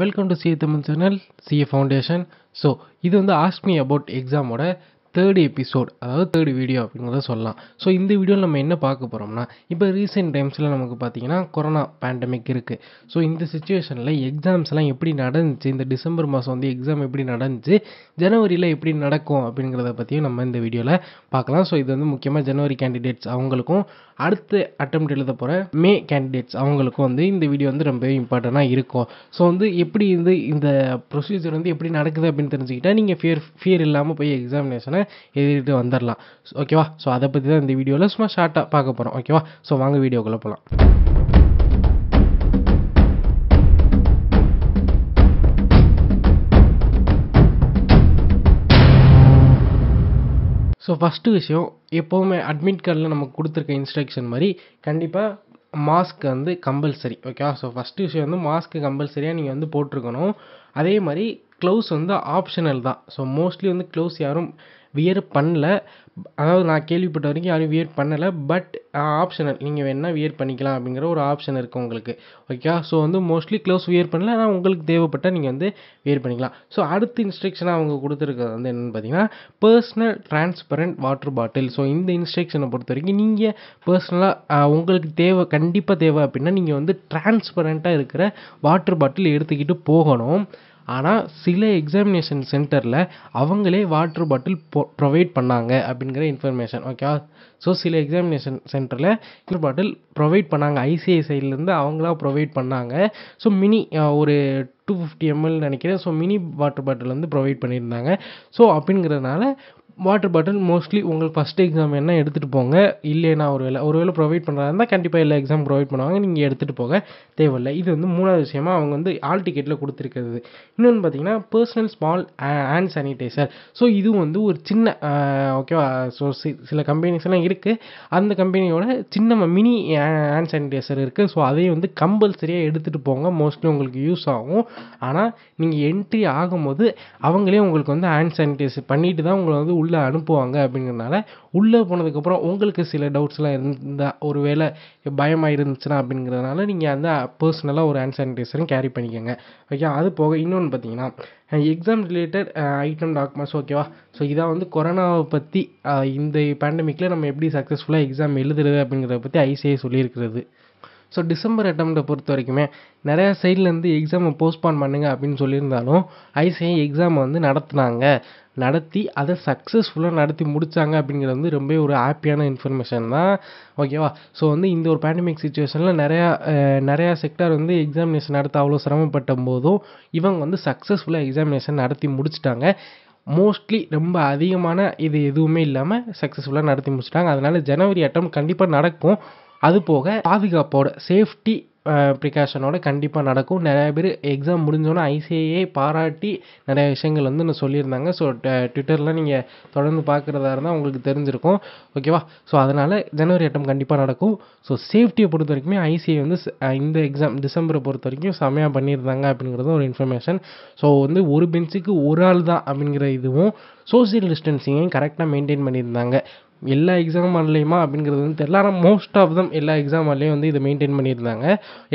welcome to CA Tamil channel CA foundation so இது வந்து ஆஸ்மி அபவுட் எக்ஸாமோட தேர்ட் எபிசோட் அதாவது தேர்டு வீடியோ அப்படிங்கிறத சொல்லலாம் ஸோ இந்த வீடியோவில் நம்ம என்ன பார்க்க போகிறோம்னா இப்போ ரீசெண்ட் டைம்ஸில் நமக்கு பார்த்திங்கன்னா கொரோனா பேண்டமிக் இருக்குது ஸோ இந்த சுச்சுவேஷனில் எக்ஸாம்ஸ்லாம் எப்படி நடந்துச்சு இந்த டிசம்பர் மாதம் வந்து எக்ஸாம் எப்படி நடந்துச்சு ஜனவரியில் எப்படி நடக்கும் அப்படிங்கிறத பற்றியும் நம்ம இந்த வீடியோவில் பார்க்கலாம் ஸோ இது வந்து முக்கியமாக ஜனவரி கேண்டிடேட்ஸ் அவங்களுக்கும் அடுத்த அட்டம் எழுத போகிற மே கேண்டிடேட்ஸ் அவங்களுக்கும் வந்து இந்த வீடியோ வந்து ரொம்பவே இம்பார்ட்டண்ட்டாக இருக்கும் ஸோ வந்து எப்படி வந்து இந்த ப்ரொசீஜர் வந்து எப்படி நடக்குது அப்படின்னு தெரிஞ்சுக்கிட்டால் நீங்கள் ஃபியர் ஃபியர் இல்லாமல் போய் எக்ஸாமினேஷனை எழுதிட்டு வந்துடலாம் ஓகேவா ஸோ அதை பற்றி தான் இந்த வீடியோவில் சும்மா ஷார்ட்டாக பார்க்க போகிறோம் ஓகேவா ஸோ வாங்க வீடியோக்குள்ளே போகலாம் ஸோ ஃபஸ்ட்டு விஷயம் எப்போவுமே அட்மிட் கார்டில் நமக்கு கொடுத்துருக்க இன்ஸ்ட்ரக்ஷன் மாதிரி கண்டிப்பாக மாஸ்க் வந்து கம்பல்சரி ஓகேவா ஸோ ஃபஸ்ட்டு விஷயம் வந்து மாஸ்க்கு கம்பல்சரியாக நீங்கள் வந்து போட்டிருக்கணும் அதே மாதிரி க்ளவுஸ் வந்து ஆப்ஷனல் தான் ஸோ மோஸ்ட்லி வந்து க்ளவுஸ் யாரும் வியர் பண்ணல அதாவது நான் கேள்விப்பட்ட வரைக்கும் யாரும் வியர் பண்ணலை பட் ஆப்ஷனல் நீங்கள் வேணால் வியர் பண்ணிக்கலாம் அப்படிங்கிற ஒரு ஆப்ஷன் இருக்குது உங்களுக்கு ஓகேவா ஸோ வந்து மோஸ்ட்லி க்ளவுஸ் வியர் பண்ணல ஆனால் உங்களுக்கு தேவைப்பட்டால் நீங்கள் வந்து வியர் பண்ணிக்கலாம் ஸோ அடுத்த இன்ஸ்ட்ரக்ஷனாக அவங்க கொடுத்துருக்கிறது வந்து என்னென்னு பார்த்தீங்கன்னா personal transparent water bottle so இந்த இன்ஸ்ட்ரக்ஷனை பொறுத்த வரைக்கும் நீங்கள் பர்சனலாக உங்களுக்கு தேவை கண்டிப்பாக தேவை அப்படின்னா நீங்கள் வந்து டிரான்ஸ்பரண்ட்டாக இருக்கிற வாட்டர் பாட்டில் எடுத்துக்கிட்டு போகணும் ஆனால் சில எக்ஸாமினேஷன் சென்டரில் அவங்களே வாட்ரு பாட்டில் ப்ரொவைட் பண்ணாங்க அப்படிங்கிற இன்ஃபர்மேஷன் ஓகேவா ஸோ சில எக்ஸாமினேஷன் சென்டரில் வாட்டர் பாட்டில் ப்ரொவைட் பண்ணாங்க ஐசிஐ சைட்லேருந்து அவங்களா ப்ரொவைட் பண்ணாங்க ஸோ மினி ஒரு டூ ஃபிஃப்டி எம்எல் நினைக்கிறேன் ஸோ மினி வாட்டர் பாட்டில் வந்து ப்ரொவைட் பண்ணியிருந்தாங்க ஸோ அப்படிங்கிறதுனால வாட்டர் பாட்டில் மோஸ்ட்லி உங்களுக்கு ஃபஸ்ட் எக்ஸாம் என்ன எடுத்துகிட்டு போங்க இல்லைனா ஒரு வேலை ஒரு வேலை ப்ரொவைட் பண்ணுறதா இருந்தால் கண்டிப்பாக எல்லா எக்ஸாம் ப்ரொவைட் பண்ணுவாங்க நீங்கள் எடுத்துகிட்டு போக தேவையில்லை இது வந்து மூணாவது விஷயமா அவங்க வந்து ஆல் டிக்கெட்டில் கொடுத்துருக்கிறது இன்னொன்று பார்த்தீங்கன்னா personal small hand sanitiser so இது வந்து ஒரு சின்ன ஓகேவா ஸோ சில கம்பெனிஸ் எல்லாம் இருக்குது அந்த கம்பெனியோட சின்ன மினி ஹேண்ட் சானிடைசர் இருக்குது ஸோ அதையும் வந்து கம்பல்சரியாக எடுத்துகிட்டு போங்க மோஸ்ட்லி உங்களுக்கு யூஸ் ஆகும் ஆனால் நீங்கள் என்ட்ரி ஆகும்போது அவங்களே உங்களுக்கு வந்து ஹேண்ட் சானிடைஸ் பண்ணிட்டு தான் உங்களை வந்து உள்ளே அனுப்புவாங்க அப்படிங்கிறதுனால உள்ளே போனதுக்கப்புறம் உங்களுக்கு சில டவுட்ஸ்லாம் இருந்தால் ஒரு வேளை பயமாக இருந்துச்சுன்னா அப்படிங்கிறதுனால நீங்கள் அந்த பர்சனலாக ஒரு ஹேண்ட் சானிடைசரும் கேரி பண்ணிக்கோங்க ஓகே அது போக இன்னொன்று பார்த்தீங்கன்னா எக்ஸாம் ரிலேட்டட் ஐட்டம் டாக்குமெண்ட்ஸ் ஓகேவா ஸோ இதான் வந்து கொரோனாவை பற்றி இந்த பேண்டமிக்கில் நம்ம எப்படி சக்ஸஸ்ஃபுல்லாக எக்ஸாம் எழுதுறது அப்படிங்கிறத பற்றி ஐசிஐ சொல்லியிருக்கிறது ஸோ டிசம்பர் அட்டம்ப்ட்டை பொறுத்த வரைக்குமே நிறையா சைட்லேருந்து எக்ஸாமை போஸ்ட்பான் பண்ணுங்கள் அப்படின்னு சொல்லியிருந்தாலும் ஐசிஐ எக்ஸாமை வந்து நடத்துனாங்க நடத்தி அதை சக்ஸஸ்ஃபுல்லாக நடத்தி முடித்தாங்க அப்படிங்கிறது வந்து ரொம்ப ஒரு ஹாப்பியான இன்ஃபர்மேஷன் தான் ஓகேவா ஸோ வந்து இந்த ஒரு பேண்டமிக் சுச்சுவேஷனில் நிறையா நிறையா செக்டார் வந்து எக்ஸாமினேஷன் நடத்த அவ்வளோ சிரமப்பட்ட போதும் இவங்க வந்து சக்ஸஸ்ஃபுல்லாக எக்ஸாமினேஷன் நடத்தி முடிச்சிட்டாங்க மோஸ்ட்லி ரொம்ப அதிகமான இது எதுவுமே இல்லாமல் சக்ஸஸ்ஃபுல்லாக நடத்தி முடிச்சிட்டாங்க அதனால் ஜனவரி அட்டம் கண்டிப்பாக நடக்கும் அது போக பாதுகாப்போட சேஃப்டி ப்ரிகாஷனோட கண்டிப்பாக நடக்கும் நிறையா பேர் எக்ஸாம் முடிஞ்சோடனே ஐசிஐயை பாராட்டி நிறையா விஷயங்கள் வந்து நான் சொல்லியிருந்தாங்க ஸோ ட்விட்டரில் நீங்கள் தொடர்ந்து பார்க்குறதா இருந்தால் உங்களுக்கு தெரிஞ்சிருக்கும் ஓகேவா ஸோ அதனால் ஜனவரி எட்டம் கண்டிப்பாக நடக்கும் ஸோ சேஃப்டியை பொறுத்த வரைக்குமே ஐசிஐ வந்து இந்த எக்ஸாம் டிசம்பரை பொறுத்த வரைக்கும் செம்மையாக பண்ணியிருந்தாங்க அப்படிங்கிறது ஒரு இன்ஃபர்மேஷன் ஸோ வந்து ஒரு பெஞ்சுக்கு ஒரு ஆள் தான் அப்படிங்கிற இதுவும் சோசியல் டிஸ்டன்சிங்கையும் கரெக்டாக மெயின்டைன் பண்ணியிருந்தாங்க எல்லா எக்ஸாம் ஹால்லையுமா அப்படிங்கிறது வந்து தெரில ஆனால் மோஸ்ட் ஆஃப் தம் எல்லா எக்ஸாம் ஹால்லையும் வந்து இதை மெயின்டைன் பண்ணியிருந்தாங்க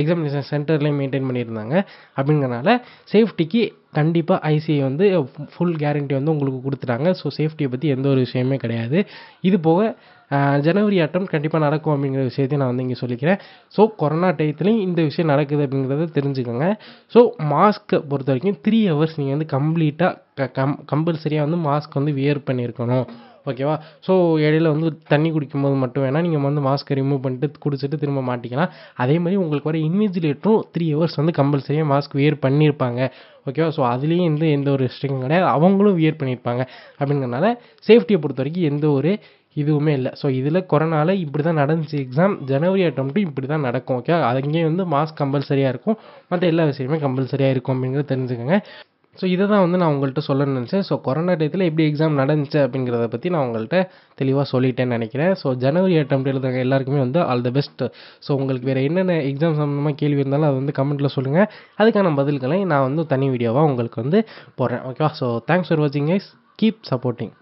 எக்ஸாமினேஷன் சென்டர்லையும் மெயின்டைன் பண்ணியிருந்தாங்க அப்படிங்கிறனால சேஃப்டிக்கு கண்டிப்பாக ஐசிஐ வந்து ஃபுல் கேரண்டி வந்து உங்களுக்கு கொடுத்துட்டாங்க ஸோ சேஃப்டியை பற்றி எந்த ஒரு விஷயமே கிடையாது இது போக ஜனவரி ஆட்டம் கண்டிப்பாக நடக்கும் அப்படிங்கிற விஷயத்தையும் நான் வந்து இங்கே சொல்லிக்கிறேன் ஸோ கொரோனா டயத்துலையும் இந்த விஷயம் நடக்குது அப்படிங்கிறத தெரிஞ்சுக்கோங்க ஸோ மாஸ்க்கை பொறுத்த வரைக்கும் த்ரீ ஹவர்ஸ் நீங்கள் வந்து கம்ப்ளீட்டாக கம் கம்பல்சரியாக வந்து மாஸ்க் வந்து வியர் பண்ணியிருக்கணும் ஓகேவா ஸோ இடையில வந்து தண்ணி குடிக்கும்போது மட்டும் வேணால் நீங்கள் வந்து மாஸ்க் ரிமூவ் பண்ணிட்டு குடிச்சிட்டு திரும்ப மாட்டிக்கலாம் அதே மாதிரி உங்களுக்கு வர இன்விஜிலேட்டரும் த்ரீ ஹவர்ஸ் வந்து கம்பல்சரியாக மாஸ்க் வியர் பண்ணியிருப்பாங்க ஓகேவா ஸோ அதுலேயும் வந்து எந்த ஒரு ரெஸ்ட்ரிக்ஷன் கிடையாது அவங்களும் வியர் பண்ணியிருப்பாங்க அப்படிங்கிறனால சேஃப்டியை பொறுத்த வரைக்கும் எந்த ஒரு இதுவுமே இல்லை ஸோ இதில் கொரோனாவில் இப்படி தான் நடந்துச்சு எக்ஸாம் ஜனவரி அட்டம்ட்டும் இப்படி தான் நடக்கும் ஓகே அங்கேயே வந்து மாஸ்க் கம்பல்சரியாக இருக்கும் மற்ற எல்லா விஷயமே கம்பல்சரியாக இருக்கும் அப்படிங்கிறத தெரிஞ்சுக்கோங்க ஸோ இதை தான் வந்து நான் உங்கள்கிட்ட சொல்லணும்னு நினச்சேன் ஸோ கொரோனா டயத்தில் எப்படி எக்ஸாம் நடந்துச்சு அப்படிங்கிறத பற்றி நான் உங்கள்கிட்ட தெளிவாக சொல்லிட்டேன்னு நினைக்கிறேன் ஸோ ஜனவரி அட்டம் எழுதுங்க எல்லாருக்குமே வந்து ஆல் த பெஸ்ட் ஸோ உங்களுக்கு வேறு என்னென்ன எக்ஸாம் சம்மந்தமாக கேள்வி இருந்தாலும் அது வந்து கமெண்ட்டில் சொல்லுங்கள் அதுக்கான பதில்களை நான் வந்து தனி வீடியோவாக உங்களுக்கு வந்து போடுறேன் ஓகேவா ஸோ தேங்க்ஸ் ஃபார் வாட்சிங் கைஸ் கீப் சப்போர்ட்டிங்